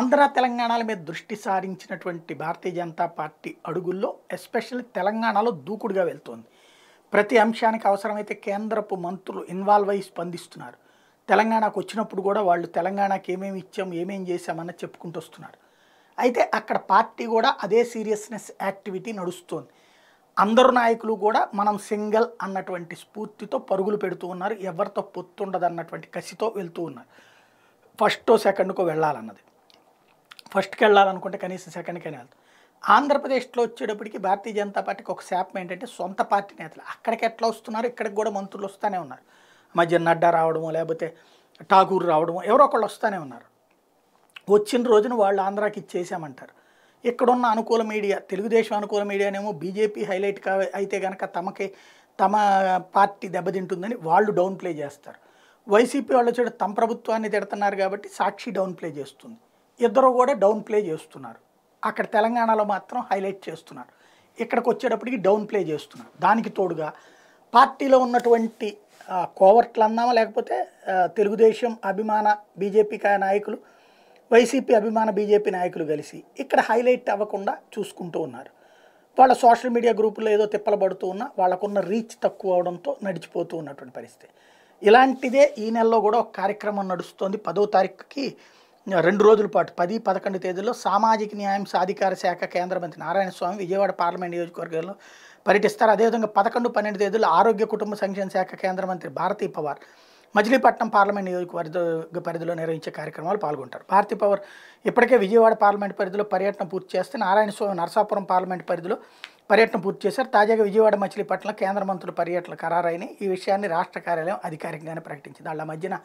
ఆంధ్ర తెలంగాణల మీద దృష్టి సారించినటువంటి భారతీయ జనతా పార్టీ అడుగుల్లో ఎస్పెషల్లీ తెలంగాణలో దూకుడుగా వెళ్తోంది ప్రతి అంశానికి అవసరమైతే కేంద్రపు మంత్రులు ఇన్వాల్వ్ అయి స్పందిస్తున్నారు తెలంగాణకు వచ్చినప్పుడు కూడా వాళ్ళు తెలంగాణకి ఏమేమి ఇచ్చాం ఏమేమి చేశామని చెప్పుకుంటూ వస్తున్నారు అయితే అక్కడ పార్టీ కూడా అదే సీరియస్నెస్ యాక్టివిటీ నడుస్తోంది అందరు నాయకులు కూడా మనం సింగల్ అన్నటువంటి స్ఫూర్తితో పరుగులు పెడుతూ ఉన్నారు ఎవరితో పొత్తుండదు అన్నటువంటి కసితో వెళ్తూ ఉన్నారు ఫస్టో సెకండ్కో వెళ్ళాలన్నది ఫస్ట్కి వెళ్ళాలనుకుంటే కనీసం సెకండ్కి వెళ్తాం ఆంధ్రప్రదేశ్లో వచ్చేటప్పటికి భారతీయ జనతా పార్టీకి ఒక శాపం ఏంటంటే సొంత పార్టీ నేతలు అక్కడికి ఎట్లా వస్తున్నారు ఇక్కడికి కూడా మంత్రులు వస్తూనే ఉన్నారు మధ్య నడ్డా రావడము లేకపోతే ఠాగూర్ రావడము ఎవరో ఒకళ్ళు వస్తూనే ఉన్నారు వచ్చిన రోజున వాళ్ళు ఆంధ్రాకి ఇచ్చేసామంటారు ఇక్కడున్న అనుకూల మీడియా తెలుగుదేశం అనుకూల మీడియానేమో బీజేపీ హైలైట్ కా అయితే కనుక తమకి తమ పార్టీ దెబ్బతింటుందని వాళ్ళు డౌన్ ప్లే చేస్తారు వైసీపీ వాళ్ళు చూడ తమ ప్రభుత్వాన్ని తిడుతున్నారు కాబట్టి సాక్షి డౌన్ ప్లే చేస్తుంది ఇద్దరు కూడా డౌన్ ప్లే చేస్తున్నారు అక్కడ తెలంగాణలో మాత్రం హైలైట్ చేస్తున్నారు ఇక్కడికి వచ్చేటప్పటికి డౌన్ ప్లే చేస్తున్నారు దానికి తోడుగా పార్టీలో ఉన్నటువంటి కోవర్ట్లు అందామా లేకపోతే తెలుగుదేశం అభిమాన బీజేపీ నాయకులు వైసీపీ అభిమాన బీజేపీ నాయకులు కలిసి ఇక్కడ హైలైట్ అవ్వకుండా చూసుకుంటూ ఉన్నారు వాళ్ళ సోషల్ మీడియా గ్రూపుల్లో ఏదో తిప్పలబడుతూ ఉన్నా వాళ్ళకున్న రీచ్ తక్కువ అవడంతో నడిచిపోతూ ఉన్నటువంటి పరిస్థితి ఇలాంటిదే ఈ నెలలో కూడా ఒక కార్యక్రమం నడుస్తోంది పదో తారీఖుకి రెండు రోజుల పాటు పది పదకొండు తేదీల్లో సామాజిక న్యాయం సాధికార శాఖ కేంద్ర మంత్రి నారాయణ స్వామి విజయవాడ పార్లమెంట్ నియోజకవర్గంలో పర్యటిస్తారు అదేవిధంగా పదకొండు పన్నెండు తేదీలు ఆరోగ్య కుటుంబ సంక్షేమ శాఖ కేంద్ర మంత్రి భారతీ పవార్ మజిలీపట్నం పార్లమెంట్ నియోజకవర్గ పరిధిలో నిర్వహించే కార్యక్రమాలు పాల్గొంటారు భారతీ పవర్ ఇప్పటికే విజయవాడ పార్లమెంట్ పరిధిలో పర్యటన పూర్తి చేస్తే నారాయణ స్వామి నరసాపురం పార్లమెంట్ పరిధిలో పర్యటన పూర్తి చేశారు తాజాగా విజయవాడ మచిలీపట్నంలో కేంద్ర మంత్రులు పర్యటనలు ఖరారైన ఈ విషయాన్ని రాష్ట్ర కార్యాలయం అధికారికంగానే ప్రకటించింది వాళ్ళ మధ్యన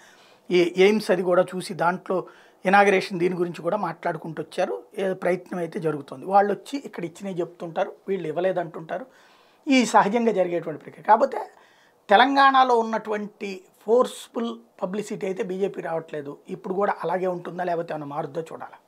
ఈ ఎయిమ్స్ అది కూడా చూసి దాంట్లో ఇనాగరేషన్ దీని గురించి కూడా మాట్లాడుకుంటూ వచ్చారు ఏదో ప్రయత్నం అయితే జరుగుతుంది వాళ్ళు వచ్చి ఇక్కడ ఇచ్చినవి చెప్తుంటారు వీళ్ళు ఇవ్వలేదంటుంటారు ఈ సహజంగా జరిగేటువంటి ప్రక్రియ కాకపోతే తెలంగాణలో ఉన్నటువంటి ఫోర్స్ఫుల్ పబ్లిసిటీ అయితే బీజేపీ రావట్లేదు ఇప్పుడు కూడా అలాగే ఉంటుందా లేకపోతే ఏమైనా మారుద్దో చూడాలి